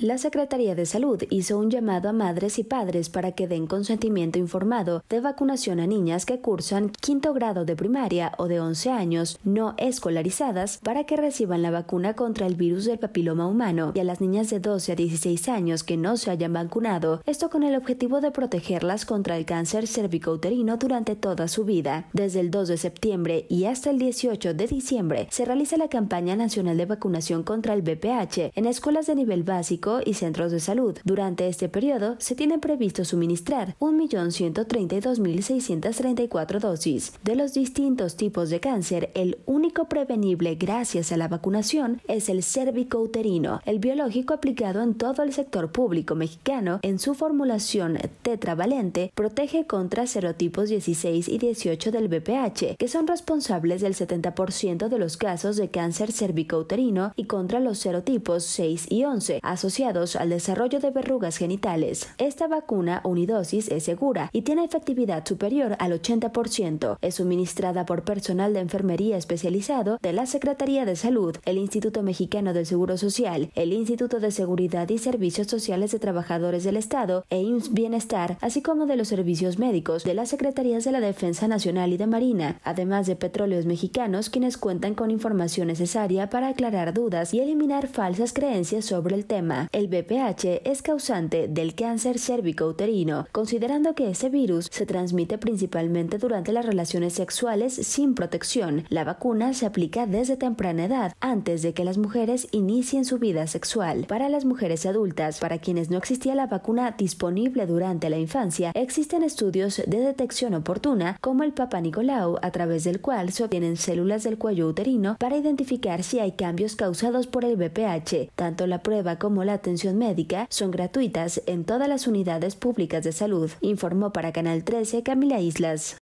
La Secretaría de Salud hizo un llamado a madres y padres para que den consentimiento informado de vacunación a niñas que cursan quinto grado de primaria o de 11 años no escolarizadas para que reciban la vacuna contra el virus del papiloma humano y a las niñas de 12 a 16 años que no se hayan vacunado, esto con el objetivo de protegerlas contra el cáncer cervicouterino durante toda su vida. Desde el 2 de septiembre y hasta el 18 de diciembre se realiza la campaña nacional de vacunación contra el BPH en escuelas de nivel básico y centros de salud. Durante este periodo se tiene previsto suministrar 1.132.634 dosis. De los distintos tipos de cáncer, el único prevenible gracias a la vacunación es el cérvico-uterino, el biológico aplicado en todo el sector público mexicano en su formulación tetravalente protege contra serotipos 16 y 18 del BPH, que son responsables del 70% de los casos de cáncer cérvico-uterino y contra los serotipos 6 y 11, asociados al desarrollo de verrugas genitales. Esta vacuna unidosis es segura y tiene efectividad superior al 80%. Es suministrada por personal de enfermería especializado de la Secretaría de Salud, el Instituto Mexicano del Seguro Social, el Instituto de Seguridad y Servicios Sociales de Trabajadores del Estado e IMSS Bienestar, así como de los servicios médicos de las Secretarías de la Defensa Nacional y de Marina, además de Petróleos Mexicanos, quienes cuentan con información necesaria para aclarar dudas y eliminar falsas creencias sobre el tema. El BPH es causante del cáncer cérvico-uterino, considerando que ese virus se transmite principalmente durante las relaciones sexuales sin protección. La vacuna se aplica desde temprana edad, antes de que las mujeres inicien su vida sexual. Para las mujeres adultas, para quienes no existía la vacuna disponible durante la infancia, existen estudios de detección oportuna, como el Papa Nicolau, a través del cual se obtienen células del cuello uterino para identificar si hay cambios causados por el BPH. Tanto la prueba como la atención médica son gratuitas en todas las unidades públicas de salud, informó para Canal 13 Camila Islas.